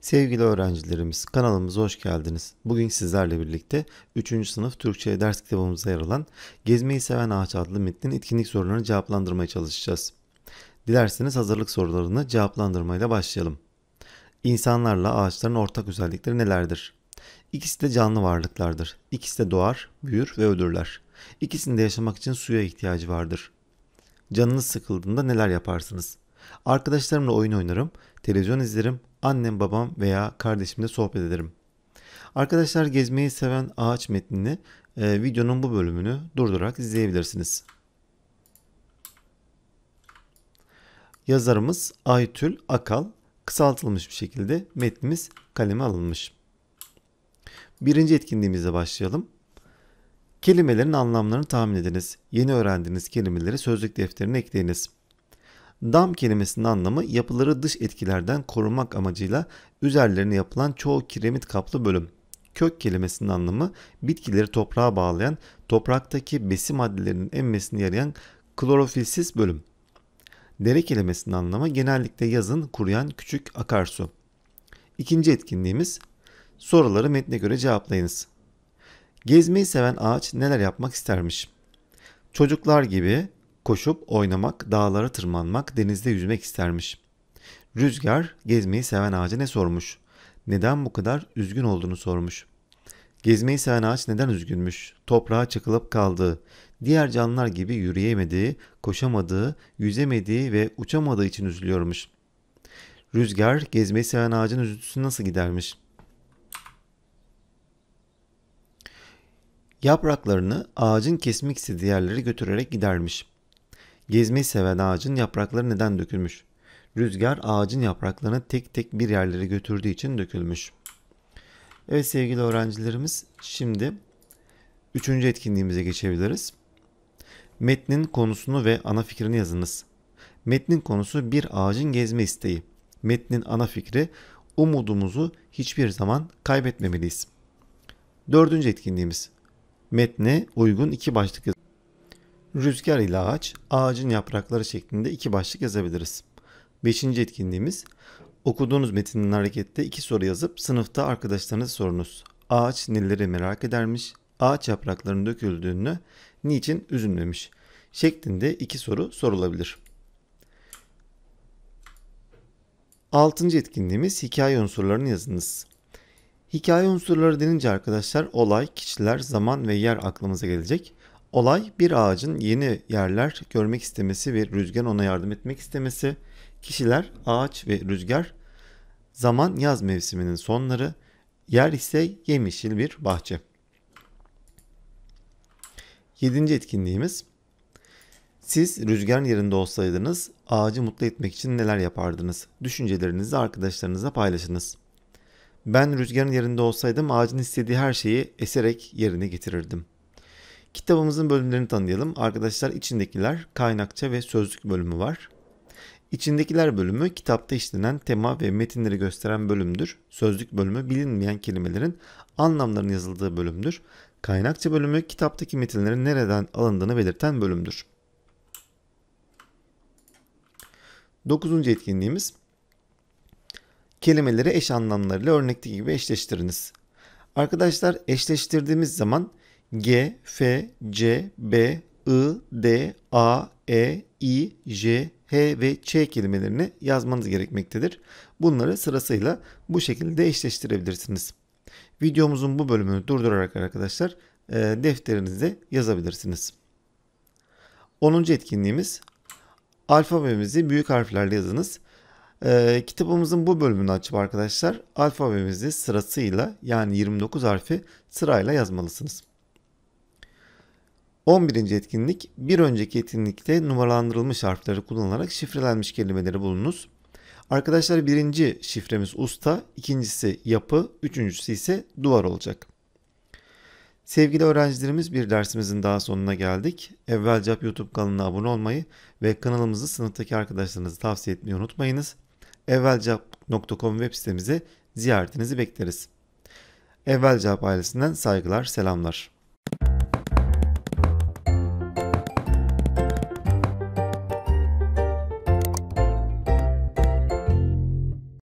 Sevgili öğrencilerimiz kanalımıza hoş geldiniz. Bugün sizlerle birlikte 3. sınıf Türkçe ders kitabımıza yer alan Gezmeyi Seven Ağaç adlı metnin etkinlik sorularını cevaplandırmaya çalışacağız. Dilerseniz hazırlık sorularını cevaplandırmayla başlayalım. İnsanlarla ağaçların ortak özellikleri nelerdir? İkisi de canlı varlıklardır. İkisi de doğar, büyür ve ölürler. İkisinde yaşamak için suya ihtiyacı vardır. Canınız sıkıldığında neler yaparsınız? Arkadaşlarımla oyun oynarım, televizyon izlerim, annem babam veya kardeşimle sohbet ederim. Arkadaşlar gezmeyi seven ağaç metnini e, videonun bu bölümünü durdurarak izleyebilirsiniz. Yazarımız Aytül Akal kısaltılmış bir şekilde metnimiz kaleme alınmış. Birinci etkinliğimize başlayalım. Kelimelerin anlamlarını tahmin ediniz. Yeni öğrendiğiniz kelimeleri sözlük defterine ekleyiniz. Dam kelimesinin anlamı yapıları dış etkilerden korumak amacıyla üzerlerine yapılan çoğu kiremit kaplı bölüm. Kök kelimesinin anlamı bitkileri toprağa bağlayan, topraktaki besi maddelerinin emmesini yarayan klorofilsiz bölüm. Dere kelimesinin anlamı genellikle yazın kuruyan küçük akarsu. İkinci etkinliğimiz soruları metne göre cevaplayınız. Gezmeyi seven ağaç neler yapmak istermiş? Çocuklar gibi Koşup oynamak, dağlara tırmanmak, denizde yüzmek istermiş. Rüzgar gezmeyi seven ağaca ne sormuş? Neden bu kadar üzgün olduğunu sormuş. Gezmeyi seven ağaç neden üzgünmüş? Toprağa çakılıp kaldığı, diğer canlılar gibi yürüyemediği, koşamadığı, yüzemediği ve uçamadığı için üzülüyormuş. Rüzgar gezmeyi seven ağacın üzüntüsünü nasıl gidermiş?'' Yapraklarını ağacın kesmek istediği yerlere götürerek gidermiş. Gezmeyi seven ağacın yaprakları neden dökülmüş? Rüzgar ağacın yapraklarını tek tek bir yerlere götürdüğü için dökülmüş. Evet sevgili öğrencilerimiz şimdi üçüncü etkinliğimize geçebiliriz. Metnin konusunu ve ana fikrini yazınız. Metnin konusu bir ağacın gezme isteği. Metnin ana fikri umudumuzu hiçbir zaman kaybetmemeliyiz. Dördüncü etkinliğimiz. Metne uygun iki başlık yazın. Rüzgar ile ağaç, ağacın yaprakları şeklinde iki başlık yazabiliriz. Beşinci etkinliğimiz okuduğunuz metnin harekette iki soru yazıp sınıfta arkadaşlarınıza sorunuz. Ağaç neleri merak edermiş, ağaç yapraklarının döküldüğünü niçin üzülmemiş şeklinde iki soru sorulabilir. Altıncı etkinliğimiz hikaye unsurlarını yazınız. Hikaye unsurları denince arkadaşlar olay, kişiler, zaman ve yer aklımıza gelecek. Olay bir ağacın yeni yerler görmek istemesi ve rüzgar ona yardım etmek istemesi, kişiler, ağaç ve rüzgar, zaman yaz mevsiminin sonları, yer ise yemyeşil bir bahçe. Yedinci etkinliğimiz siz rüzgarın yerinde olsaydınız ağacı mutlu etmek için neler yapardınız? Düşüncelerinizi arkadaşlarınıza paylaşınız. Ben rüzgarın yerinde olsaydım ağacın istediği her şeyi eserek yerine getirirdim.'' Kitabımızın bölümlerini tanıyalım. Arkadaşlar içindekiler kaynakça ve sözlük bölümü var. İçindekiler bölümü kitapta işlenen tema ve metinleri gösteren bölümdür. Sözlük bölümü bilinmeyen kelimelerin anlamlarının yazıldığı bölümdür. Kaynakça bölümü kitaptaki metinlerin nereden alındığını belirten bölümdür. Dokuzuncu etkinliğimiz kelimeleri eş anlamlarıyla örnekteki gibi eşleştiriniz. Arkadaşlar eşleştirdiğimiz zaman G, F, C, B, I, D, A, E, I, J, H ve Ç kelimelerini yazmanız gerekmektedir. Bunları sırasıyla bu şekilde eşleştirebilirsiniz. Videomuzun bu bölümünü durdurarak arkadaşlar e, defterinizde yazabilirsiniz. 10. etkinliğimiz alfabemizi büyük harflerle yazınız. E, kitabımızın bu bölümünü açıp arkadaşlar alfabemizi sırasıyla yani 29 harfi sırayla yazmalısınız. 11. etkinlik bir önceki etkinlikte numaralandırılmış harfleri kullanarak şifrelenmiş kelimeleri bulunuz. Arkadaşlar birinci şifremiz usta, ikincisi yapı, üçüncüsü ise duvar olacak. Sevgili öğrencilerimiz bir dersimizin daha sonuna geldik. Evvelcap YouTube kanalına abone olmayı ve kanalımızı sınıftaki arkadaşlarınızı tavsiye etmeyi unutmayınız. Evvelcap.com web sitemize ziyaretinizi bekleriz. Evvelcap ailesinden saygılar, selamlar.